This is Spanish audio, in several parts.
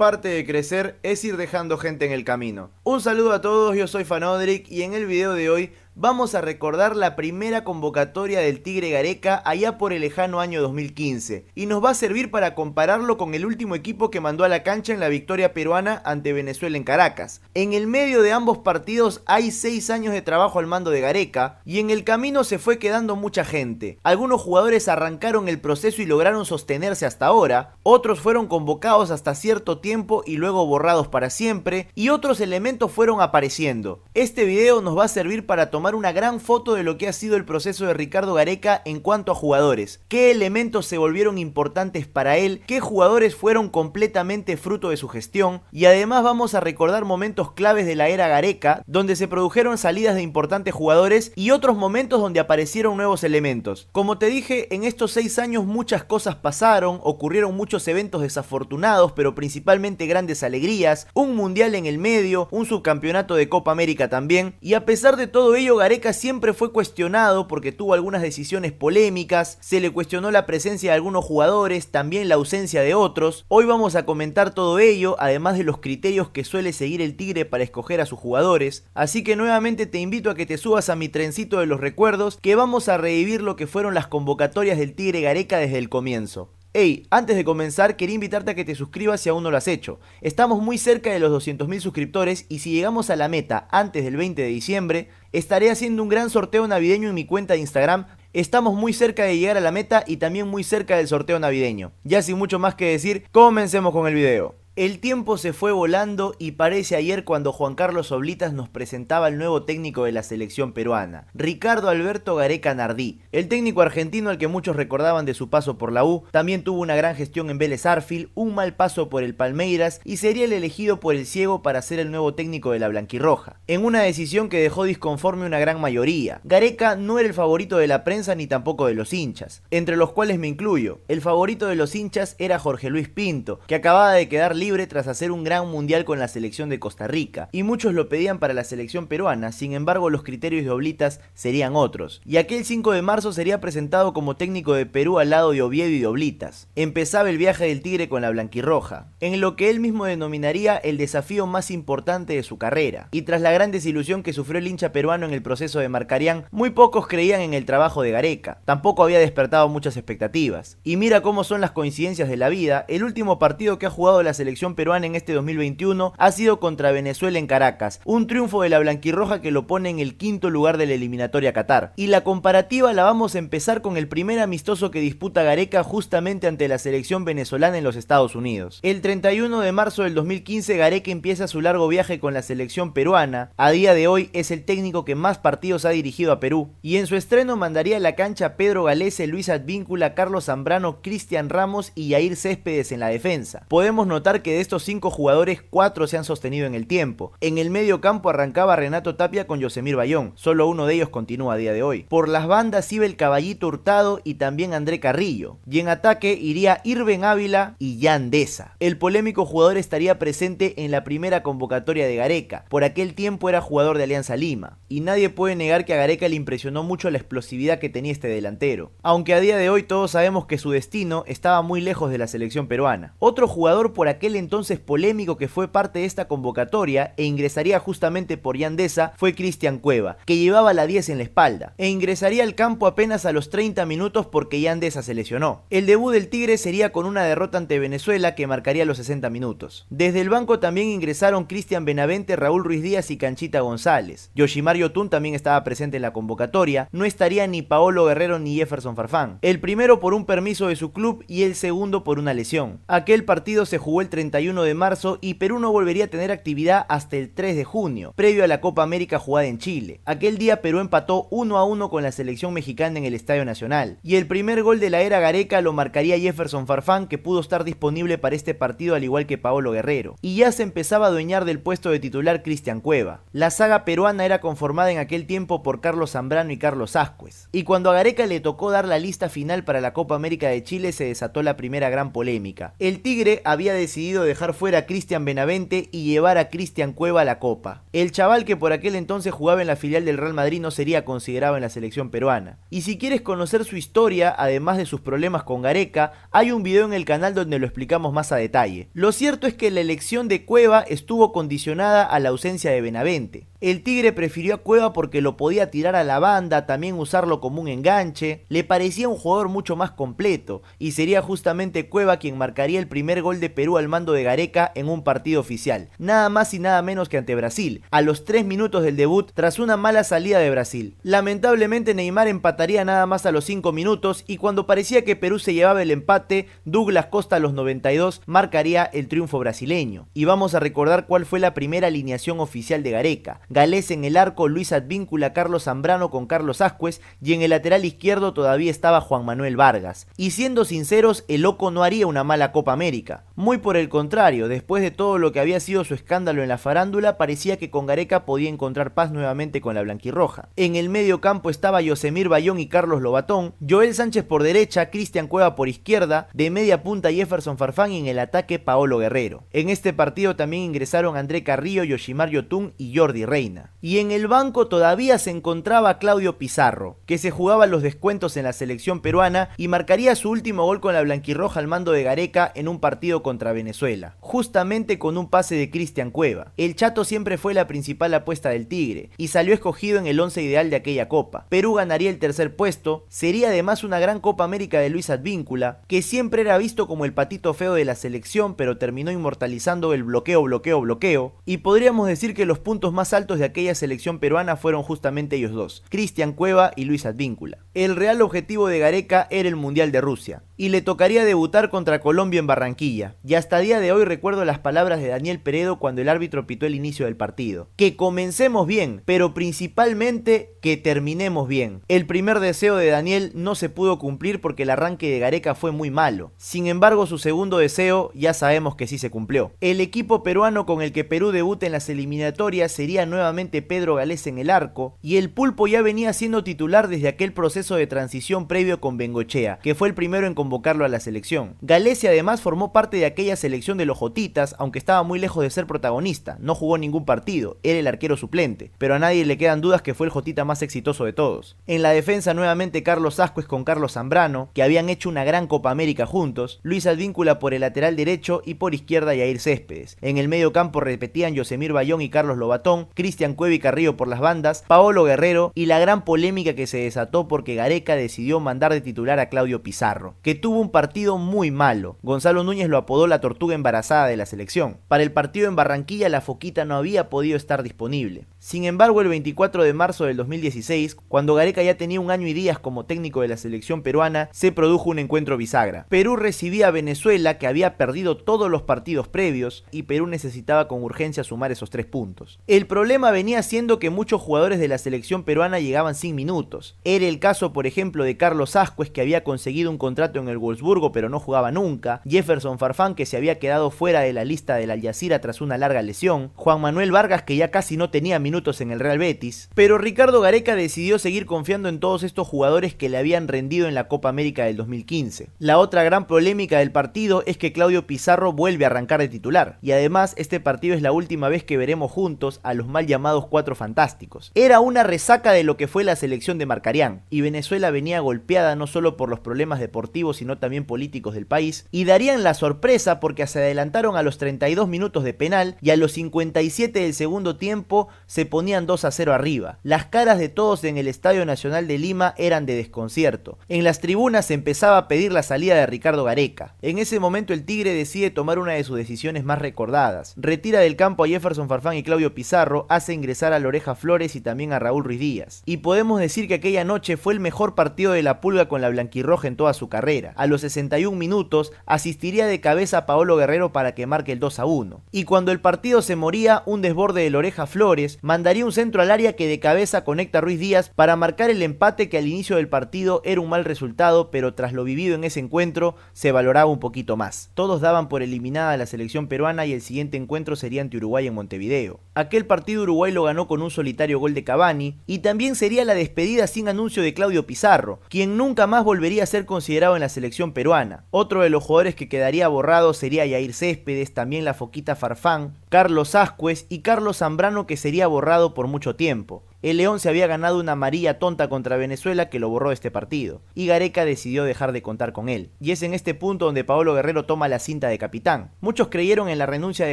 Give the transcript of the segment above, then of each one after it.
Parte de crecer es ir dejando gente en el camino. Un saludo a todos, yo soy Fanodric y en el video de hoy vamos a recordar la primera convocatoria del Tigre Gareca allá por el lejano año 2015 y nos va a servir para compararlo con el último equipo que mandó a la cancha en la victoria peruana ante Venezuela en Caracas. En el medio de ambos partidos hay seis años de trabajo al mando de Gareca y en el camino se fue quedando mucha gente. Algunos jugadores arrancaron el proceso y lograron sostenerse hasta ahora, otros fueron convocados hasta cierto tiempo y luego borrados para siempre y otros elementos fueron apareciendo. Este video nos va a servir para tomar tomar una gran foto de lo que ha sido el proceso de Ricardo Gareca en cuanto a jugadores. ¿Qué elementos se volvieron importantes para él? ¿Qué jugadores fueron completamente fruto de su gestión? Y además vamos a recordar momentos claves de la era Gareca, donde se produjeron salidas de importantes jugadores y otros momentos donde aparecieron nuevos elementos. Como te dije, en estos seis años muchas cosas pasaron, ocurrieron muchos eventos desafortunados, pero principalmente grandes alegrías, un mundial en el medio, un subcampeonato de Copa América también, y a pesar de todo ello, Gareca siempre fue cuestionado porque tuvo algunas decisiones polémicas, se le cuestionó la presencia de algunos jugadores, también la ausencia de otros. Hoy vamos a comentar todo ello, además de los criterios que suele seguir el Tigre para escoger a sus jugadores. Así que nuevamente te invito a que te subas a mi trencito de los recuerdos, que vamos a revivir lo que fueron las convocatorias del Tigre Gareca desde el comienzo. Hey, antes de comenzar quería invitarte a que te suscribas si aún no lo has hecho. Estamos muy cerca de los 200.000 suscriptores y si llegamos a la meta antes del 20 de diciembre, Estaré haciendo un gran sorteo navideño en mi cuenta de Instagram. Estamos muy cerca de llegar a la meta y también muy cerca del sorteo navideño. Ya sin mucho más que decir, comencemos con el video. El tiempo se fue volando y parece ayer cuando Juan Carlos Oblitas nos presentaba el nuevo técnico de la selección peruana, Ricardo Alberto Gareca Nardí. El técnico argentino al que muchos recordaban de su paso por la U, también tuvo una gran gestión en Vélez Arfil, un mal paso por el Palmeiras y sería el elegido por el ciego para ser el nuevo técnico de la Blanquirroja, en una decisión que dejó disconforme una gran mayoría. Gareca no era el favorito de la prensa ni tampoco de los hinchas, entre los cuales me incluyo. El favorito de los hinchas era Jorge Luis Pinto, que acababa de quedar libre tras hacer un gran mundial con la selección de Costa Rica, y muchos lo pedían para la selección peruana, sin embargo los criterios de Oblitas serían otros. Y aquel 5 de marzo sería presentado como técnico de Perú al lado de Oviedo y de Oblitas. Empezaba el viaje del Tigre con la blanquirroja, en lo que él mismo denominaría el desafío más importante de su carrera. Y tras la gran desilusión que sufrió el hincha peruano en el proceso de Marcarián, muy pocos creían en el trabajo de Gareca. Tampoco había despertado muchas expectativas. Y mira cómo son las coincidencias de la vida, el último partido que ha jugado la selección peruana en este 2021 ha sido contra Venezuela en Caracas, un triunfo de la blanquirroja que lo pone en el quinto lugar de la eliminatoria Qatar. Y la comparativa la vamos a empezar con el primer amistoso que disputa Gareca justamente ante la selección venezolana en los Estados Unidos. El 31 de marzo del 2015 Gareca empieza su largo viaje con la selección peruana, a día de hoy es el técnico que más partidos ha dirigido a Perú, y en su estreno mandaría a la cancha Pedro Galese, Luis Advíncula, Carlos Zambrano, Cristian Ramos y Jair Céspedes en la defensa. Podemos notar que de estos cinco jugadores, cuatro se han sostenido en el tiempo. En el medio campo arrancaba Renato Tapia con Yosemir Bayón, solo uno de ellos continúa a día de hoy. Por las bandas iba el Caballito Hurtado y también André Carrillo. Y en ataque iría Irben Ávila y Yandesa. El polémico jugador estaría presente en la primera convocatoria de Gareca. Por aquel tiempo era jugador de Alianza Lima. Y nadie puede negar que a Gareca le impresionó mucho la explosividad que tenía este delantero. Aunque a día de hoy todos sabemos que su destino estaba muy lejos de la selección peruana. Otro jugador por aquel entonces polémico que fue parte de esta convocatoria e ingresaría justamente por Yandesa fue Cristian Cueva, que llevaba la 10 en la espalda, e ingresaría al campo apenas a los 30 minutos porque Yandesa se lesionó. El debut del Tigre sería con una derrota ante Venezuela que marcaría los 60 minutos. Desde el banco también ingresaron Cristian Benavente, Raúl Ruiz Díaz y Canchita González. Yoshimar Yotun también estaba presente en la convocatoria, no estaría ni Paolo Guerrero ni Jefferson Farfán. El primero por un permiso de su club y el segundo por una lesión. Aquel partido se jugó el 31 de marzo y Perú no volvería a tener actividad hasta el 3 de junio, previo a la Copa América jugada en Chile. Aquel día Perú empató 1 a 1 con la selección mexicana en el Estadio Nacional, y el primer gol de la era Gareca lo marcaría Jefferson Farfán, que pudo estar disponible para este partido al igual que Paolo Guerrero, y ya se empezaba a adueñar del puesto de titular Cristian Cueva. La saga peruana era conformada en aquel tiempo por Carlos Zambrano y Carlos Ascuez, y cuando a Gareca le tocó dar la lista final para la Copa América de Chile se desató la primera gran polémica. El Tigre había decidido dejar fuera a Cristian Benavente y llevar a Cristian Cueva a la Copa. El chaval que por aquel entonces jugaba en la filial del Real Madrid no sería considerado en la selección peruana. Y si quieres conocer su historia, además de sus problemas con Gareca, hay un video en el canal donde lo explicamos más a detalle. Lo cierto es que la elección de Cueva estuvo condicionada a la ausencia de Benavente. El Tigre prefirió a Cueva porque lo podía tirar a la banda, también usarlo como un enganche, le parecía un jugador mucho más completo, y sería justamente Cueva quien marcaría el primer gol de Perú al mando de Gareca en un partido oficial, nada más y nada menos que ante Brasil, a los 3 minutos del debut tras una mala salida de Brasil. Lamentablemente Neymar empataría nada más a los 5 minutos y cuando parecía que Perú se llevaba el empate, Douglas Costa a los 92 marcaría el triunfo brasileño. Y vamos a recordar cuál fue la primera alineación oficial de Gareca. Galés en el arco, Luis Advíncula, Carlos Zambrano con Carlos Ascuez y en el lateral izquierdo todavía estaba Juan Manuel Vargas. Y siendo sinceros, el loco no haría una mala Copa América. Muy por el contrario, después de todo lo que había sido su escándalo en la farándula, parecía que con Gareca podía encontrar paz nuevamente con la blanquirroja. En el medio campo estaba Yosemir Bayón y Carlos Lobatón, Joel Sánchez por derecha, Cristian Cueva por izquierda, de media punta Jefferson Farfán y en el ataque Paolo Guerrero. En este partido también ingresaron André Carrillo, Yoshimar Yotun y Jordi Rey. Y en el banco todavía se encontraba Claudio Pizarro, que se jugaba los descuentos en la selección peruana y marcaría su último gol con la blanquirroja al mando de Gareca en un partido contra Venezuela, justamente con un pase de Cristian Cueva. El Chato siempre fue la principal apuesta del Tigre y salió escogido en el 11 ideal de aquella copa. Perú ganaría el tercer puesto, sería además una gran Copa América de Luis Advíncula, que siempre era visto como el patito feo de la selección, pero terminó inmortalizando el bloqueo, bloqueo, bloqueo, y podríamos decir que los puntos más altos de aquella selección peruana fueron justamente ellos dos, Cristian Cueva y Luis Advíncula. El real objetivo de Gareca era el Mundial de Rusia, y le tocaría debutar contra Colombia en Barranquilla, y hasta día de hoy recuerdo las palabras de Daniel Peredo cuando el árbitro pitó el inicio del partido. Que comencemos bien, pero principalmente que terminemos bien. El primer deseo de Daniel no se pudo cumplir porque el arranque de Gareca fue muy malo. Sin embargo, su segundo deseo ya sabemos que sí se cumplió. El equipo peruano con el que Perú debuta en las eliminatorias sería no nuevamente Pedro Galés en el arco, y el Pulpo ya venía siendo titular desde aquel proceso de transición previo con Bengochea, que fue el primero en convocarlo a la selección. Galés además formó parte de aquella selección de los Jotitas, aunque estaba muy lejos de ser protagonista, no jugó ningún partido, era el arquero suplente, pero a nadie le quedan dudas que fue el Jotita más exitoso de todos. En la defensa nuevamente Carlos Ascuez con Carlos Zambrano, que habían hecho una gran Copa América juntos, Luis Advíncula por el lateral derecho y por izquierda Yair Céspedes. En el medio campo repetían Yosemir Bayón y Carlos Lobatón, Cristian Cuevi Carrillo por las bandas, Paolo Guerrero y la gran polémica que se desató porque Gareca decidió mandar de titular a Claudio Pizarro, que tuvo un partido muy malo. Gonzalo Núñez lo apodó la tortuga embarazada de la selección. Para el partido en Barranquilla la foquita no había podido estar disponible. Sin embargo, el 24 de marzo del 2016, cuando Gareca ya tenía un año y días como técnico de la selección peruana, se produjo un encuentro bisagra. Perú recibía a Venezuela que había perdido todos los partidos previos y Perú necesitaba con urgencia sumar esos tres puntos. El problema venía siendo que muchos jugadores de la selección peruana llegaban sin minutos. Era el caso, por ejemplo, de Carlos Ascuez, que había conseguido un contrato en el Wolfsburgo pero no jugaba nunca, Jefferson Farfán, que se había quedado fuera de la lista del Al Jazeera tras una larga lesión, Juan Manuel Vargas, que ya casi no tenía minutos en el Real Betis, pero Ricardo Gareca decidió seguir confiando en todos estos jugadores que le habían rendido en la Copa América del 2015. La otra gran polémica del partido es que Claudio Pizarro vuelve a arrancar de titular, y además este partido es la última vez que veremos juntos a los más llamados Cuatro Fantásticos. Era una resaca de lo que fue la selección de Marcarián, y Venezuela venía golpeada no solo por los problemas deportivos, sino también políticos del país, y darían la sorpresa porque se adelantaron a los 32 minutos de penal y a los 57 del segundo tiempo se ponían 2 a 0 arriba. Las caras de todos en el Estadio Nacional de Lima eran de desconcierto. En las tribunas se empezaba a pedir la salida de Ricardo Gareca. En ese momento el Tigre decide tomar una de sus decisiones más recordadas. Retira del campo a Jefferson Farfán y Claudio Pizarro, hace ingresar a Loreja Flores y también a Raúl Ruiz Díaz. Y podemos decir que aquella noche fue el mejor partido de la Pulga con la blanquirroja en toda su carrera. A los 61 minutos asistiría de cabeza a Paolo Guerrero para que marque el 2 a 1. Y cuando el partido se moría, un desborde de Loreja Flores mandaría un centro al área que de cabeza conecta a Ruiz Díaz para marcar el empate que al inicio del partido era un mal resultado, pero tras lo vivido en ese encuentro se valoraba un poquito más. Todos daban por eliminada a la selección peruana y el siguiente encuentro sería ante Uruguay en Montevideo. Aquel partido Uruguay lo ganó con un solitario gol de Cavani y también sería la despedida sin anuncio de Claudio Pizarro, quien nunca más volvería a ser considerado en la selección peruana. Otro de los jugadores que quedaría borrado sería Yair Céspedes, también la Foquita Farfán, Carlos Ascuez y Carlos Zambrano que sería borrado por mucho tiempo. El León se había ganado una amarilla tonta contra Venezuela que lo borró de este partido, y Gareca decidió dejar de contar con él. Y es en este punto donde Paolo Guerrero toma la cinta de capitán. Muchos creyeron en la renuncia de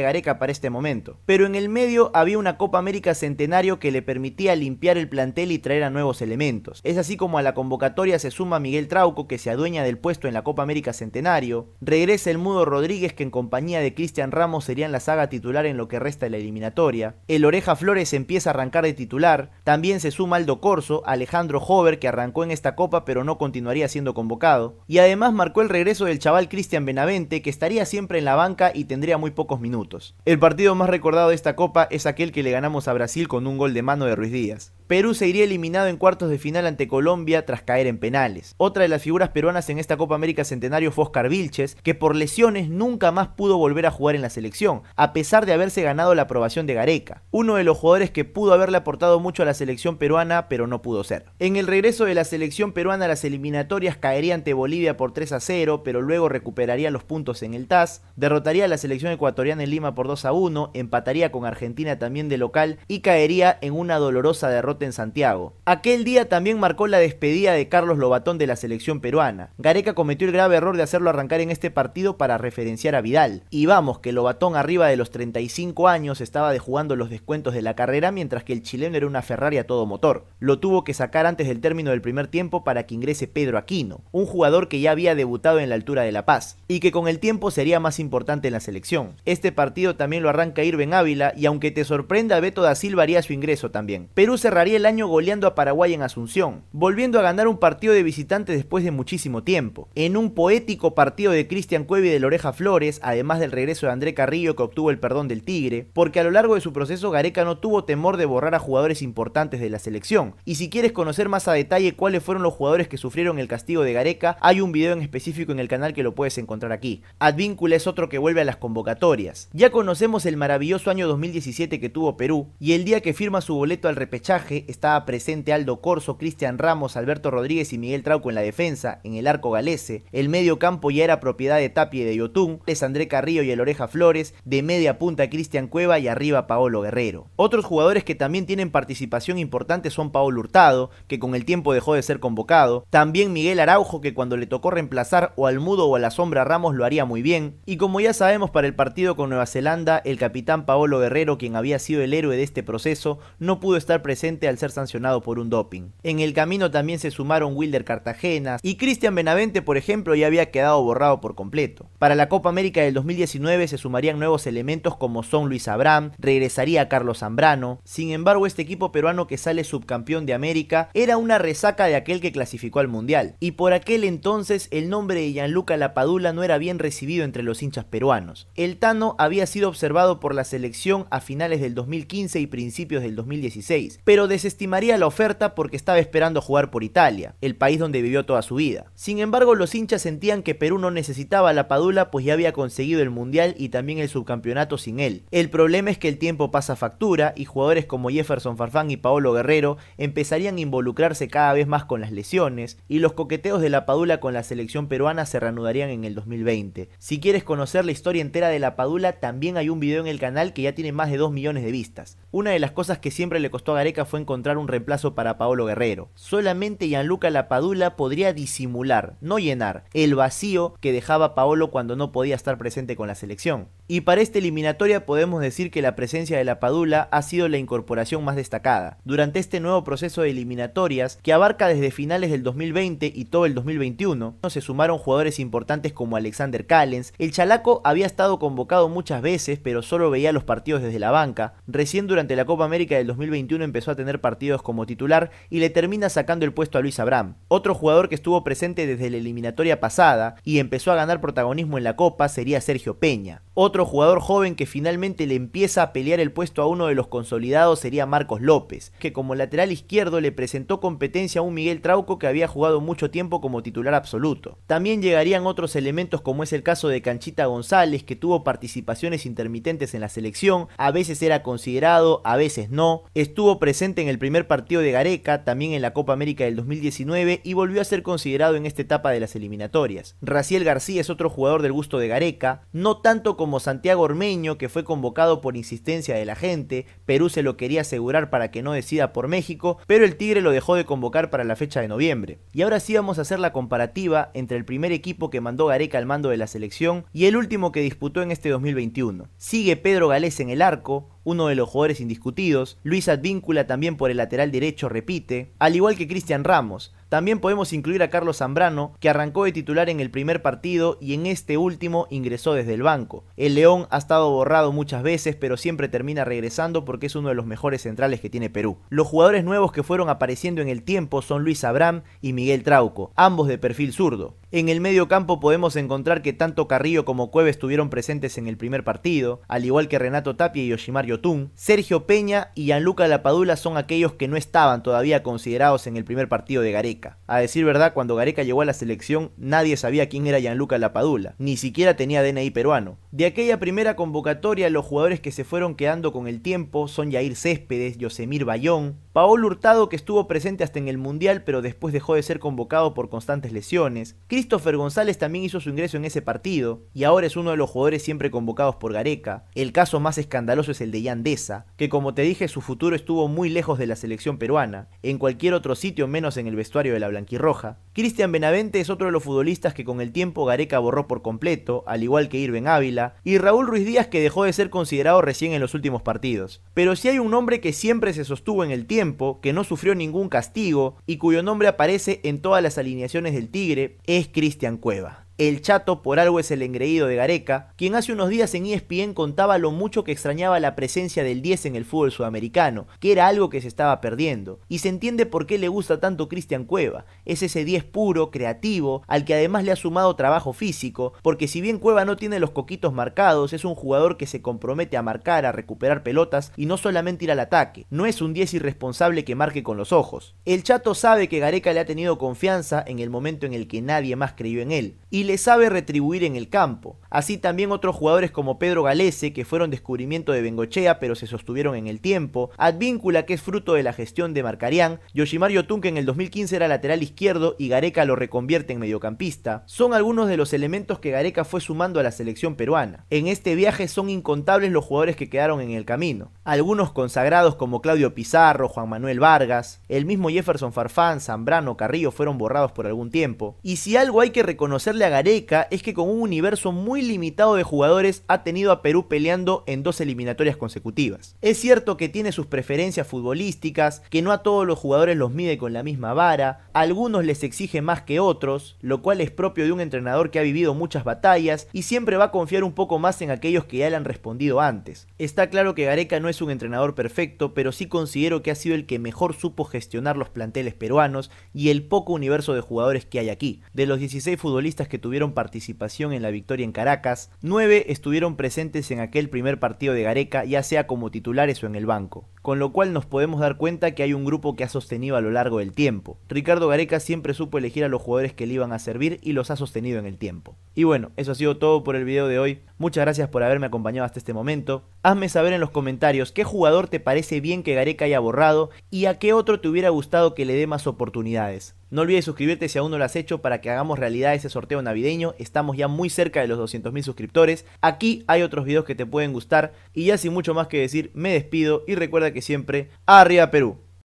Gareca para este momento, pero en el medio había una Copa América Centenario que le permitía limpiar el plantel y traer a nuevos elementos. Es así como a la convocatoria se suma Miguel Trauco que se adueña del puesto en la Copa América Centenario, regresa el Mudo Rodríguez que en compañía de Cristian Ramos serían la saga titular en lo que resta de la eliminatoria, el Oreja Flores empieza a arrancar de titular, también se suma Aldo Corso, Alejandro Hover, que arrancó en esta copa pero no continuaría siendo convocado. Y además marcó el regreso del chaval Cristian Benavente, que estaría siempre en la banca y tendría muy pocos minutos. El partido más recordado de esta copa es aquel que le ganamos a Brasil con un gol de mano de Ruiz Díaz. Perú se iría eliminado en cuartos de final ante Colombia tras caer en penales. Otra de las figuras peruanas en esta Copa América Centenario fue Oscar Vilches, que por lesiones nunca más pudo volver a jugar en la selección, a pesar de haberse ganado la aprobación de Gareca. Uno de los jugadores que pudo haberle aportado mucho a la selección peruana, pero no pudo ser. En el regreso de la selección peruana, las eliminatorias caería ante Bolivia por 3 a 0, pero luego recuperaría los puntos en el TAS, derrotaría a la selección ecuatoriana en Lima por 2 a 1, empataría con Argentina también de local y caería en una dolorosa derrota en Santiago. Aquel día también marcó la despedida de Carlos Lobatón de la selección peruana. Gareca cometió el grave error de hacerlo arrancar en este partido para referenciar a Vidal. Y vamos, que Lobatón arriba de los 35 años estaba de jugando los descuentos de la carrera, mientras que el chileno era una a todo motor. Lo tuvo que sacar antes del término del primer tiempo para que ingrese Pedro Aquino, un jugador que ya había debutado en la altura de La Paz, y que con el tiempo sería más importante en la selección. Este partido también lo arranca Irben Ávila, y aunque te sorprenda, Beto da Silva haría su ingreso también. Perú cerraría el año goleando a Paraguay en Asunción, volviendo a ganar un partido de visitante después de muchísimo tiempo. En un poético partido de Cristian Cuevi de Loreja Flores, además del regreso de André Carrillo que obtuvo el perdón del Tigre, porque a lo largo de su proceso Gareca no tuvo temor de borrar a jugadores importantes de la selección. Y si quieres conocer más a detalle cuáles fueron los jugadores que sufrieron el castigo de Gareca, hay un video en específico en el canal que lo puedes encontrar aquí. Advíncula es otro que vuelve a las convocatorias. Ya conocemos el maravilloso año 2017 que tuvo Perú y el día que firma su boleto al repechaje estaba presente Aldo Corso, Cristian Ramos, Alberto Rodríguez y Miguel Trauco en la defensa, en el arco galese, el medio campo ya era propiedad de Tapia y de Yotún, es André Carrillo y el Oreja Flores, de media punta Cristian Cueva y arriba Paolo Guerrero. Otros jugadores que también tienen participación importante son Paolo Hurtado, que con el tiempo dejó de ser convocado, también Miguel Araujo, que cuando le tocó reemplazar o al Mudo o a la Sombra Ramos lo haría muy bien, y como ya sabemos para el partido con Nueva Zelanda, el capitán Paolo Guerrero, quien había sido el héroe de este proceso, no pudo estar presente al ser sancionado por un doping. En el camino también se sumaron Wilder Cartagena y Cristian Benavente, por ejemplo, ya había quedado borrado por completo. Para la Copa América del 2019 se sumarían nuevos elementos como son Luis Abraham, regresaría Carlos Zambrano, sin embargo este equipo peruano que sale subcampeón de América era una resaca de aquel que clasificó al Mundial, y por aquel entonces el nombre de Gianluca Lapadula no era bien recibido entre los hinchas peruanos. El Tano había sido observado por la selección a finales del 2015 y principios del 2016, pero desestimaría la oferta porque estaba esperando jugar por Italia, el país donde vivió toda su vida. Sin embargo, los hinchas sentían que Perú no necesitaba a Lapadula pues ya había conseguido el Mundial y también el subcampeonato sin él. El problema es que el tiempo pasa factura y jugadores como Jefferson Farfán y Paolo Guerrero empezarían a involucrarse cada vez más con las lesiones y los coqueteos de la Padula con la selección peruana se reanudarían en el 2020. Si quieres conocer la historia entera de la Padula, también hay un video en el canal que ya tiene más de 2 millones de vistas. Una de las cosas que siempre le costó a Gareca fue encontrar un reemplazo para Paolo Guerrero. Solamente Gianluca Padula podría disimular, no llenar, el vacío que dejaba Paolo cuando no podía estar presente con la selección. Y para esta eliminatoria podemos decir que la presencia de la Padula ha sido la incorporación más destacada. Durante este nuevo proceso de eliminatorias, que abarca desde finales del 2020 y todo el 2021, se sumaron jugadores importantes como Alexander Callens, el Chalaco había estado convocado muchas veces pero solo veía los partidos desde la banca, recién durante la Copa América del 2021 empezó a tener partidos como titular y le termina sacando el puesto a Luis Abraham, otro jugador que estuvo presente desde la eliminatoria pasada y empezó a ganar protagonismo en la Copa sería Sergio Peña. Otro jugador joven que finalmente le empieza a pelear el puesto a uno de los consolidados sería Marcos López, que como lateral izquierdo le presentó competencia a un Miguel Trauco que había jugado mucho tiempo como titular absoluto. También llegarían otros elementos como es el caso de Canchita González, que tuvo participaciones intermitentes en la selección, a veces era considerado, a veces no, estuvo presente en el primer partido de Gareca, también en la Copa América del 2019 y volvió a ser considerado en esta etapa de las eliminatorias. Raciel García es otro jugador del gusto de Gareca, no tanto como como Santiago Ormeño, que fue convocado por insistencia de la gente, Perú se lo quería asegurar para que no decida por México, pero el Tigre lo dejó de convocar para la fecha de noviembre. Y ahora sí vamos a hacer la comparativa entre el primer equipo que mandó Gareca al mando de la selección y el último que disputó en este 2021. Sigue Pedro Galés en el arco, uno de los jugadores indiscutidos. Luis Advíncula también por el lateral derecho repite, al igual que Cristian Ramos. También podemos incluir a Carlos Zambrano, que arrancó de titular en el primer partido y en este último ingresó desde el banco. El León ha estado borrado muchas veces, pero siempre termina regresando porque es uno de los mejores centrales que tiene Perú. Los jugadores nuevos que fueron apareciendo en el tiempo son Luis Abraham y Miguel Trauco, ambos de perfil zurdo. En el medio campo podemos encontrar que tanto Carrillo como Cueves estuvieron presentes en el primer partido, al igual que Renato Tapia y Yoshimar Yotun. Sergio Peña y Gianluca Lapadula son aquellos que no estaban todavía considerados en el primer partido de Gareca. A decir verdad, cuando Gareca llegó a la selección, nadie sabía quién era Gianluca Lapadula, ni siquiera tenía DNI peruano. De aquella primera convocatoria, los jugadores que se fueron quedando con el tiempo son Yair Céspedes, Yosemir Bayón, Paolo Hurtado que estuvo presente hasta en el Mundial pero después dejó de ser convocado por constantes lesiones, Christopher González también hizo su ingreso en ese partido y ahora es uno de los jugadores siempre convocados por Gareca, el caso más escandaloso es el de Yandesa, que como te dije su futuro estuvo muy lejos de la selección peruana, en cualquier otro sitio menos en el vestuario de la Blanquirroja, Cristian Benavente es otro de los futbolistas que con el tiempo Gareca borró por completo, al igual que Irben Ávila, y Raúl Ruiz Díaz que dejó de ser considerado recién en los últimos partidos. Pero si hay un hombre que siempre se sostuvo en el tiempo, que no sufrió ningún castigo y cuyo nombre aparece en todas las alineaciones del Tigre, es Cristian Cueva. El Chato por algo es el engreído de Gareca, quien hace unos días en ESPN contaba lo mucho que extrañaba la presencia del 10 en el fútbol sudamericano, que era algo que se estaba perdiendo. Y se entiende por qué le gusta tanto Cristian Cueva, es ese 10 puro, creativo, al que además le ha sumado trabajo físico, porque si bien Cueva no tiene los coquitos marcados, es un jugador que se compromete a marcar, a recuperar pelotas y no solamente ir al ataque, no es un 10 irresponsable que marque con los ojos. El Chato sabe que Gareca le ha tenido confianza en el momento en el que nadie más creyó en él, y le sabe retribuir en el campo. Así también otros jugadores como Pedro Galese, que fueron descubrimiento de Bengochea pero se sostuvieron en el tiempo, Advíncula, que es fruto de la gestión de Marcarián, Yoshimario Yotun, que en el 2015 era lateral izquierdo y Gareca lo reconvierte en mediocampista, son algunos de los elementos que Gareca fue sumando a la selección peruana. En este viaje son incontables los jugadores que quedaron en el camino, algunos consagrados como Claudio Pizarro, Juan Manuel Vargas, el mismo Jefferson Farfán, Zambrano, Carrillo fueron borrados por algún tiempo, y si algo hay que reconocerle a Gareca es que con un universo muy limitado de jugadores ha tenido a Perú peleando en dos eliminatorias consecutivas. Es cierto que tiene sus preferencias futbolísticas, que no a todos los jugadores los mide con la misma vara, algunos les exige más que otros, lo cual es propio de un entrenador que ha vivido muchas batallas y siempre va a confiar un poco más en aquellos que ya le han respondido antes. Está claro que Gareca no es un entrenador perfecto, pero sí considero que ha sido el que mejor supo gestionar los planteles peruanos y el poco universo de jugadores que hay aquí. De los 16 futbolistas que tuvieron tuvieron participación en la victoria en Caracas, Nueve estuvieron presentes en aquel primer partido de Gareca, ya sea como titulares o en el banco. Con lo cual nos podemos dar cuenta que hay un grupo que ha sostenido a lo largo del tiempo. Ricardo Gareca siempre supo elegir a los jugadores que le iban a servir y los ha sostenido en el tiempo. Y bueno, eso ha sido todo por el video de hoy. Muchas gracias por haberme acompañado hasta este momento. Hazme saber en los comentarios qué jugador te parece bien que Gareca haya borrado y a qué otro te hubiera gustado que le dé más oportunidades. No olvides suscribirte si aún no lo has hecho para que hagamos realidad ese sorteo navideño. Estamos ya muy cerca de los 200.000 suscriptores. Aquí hay otros videos que te pueden gustar. Y ya sin mucho más que decir, me despido y recuerda que siempre, arriba Perú.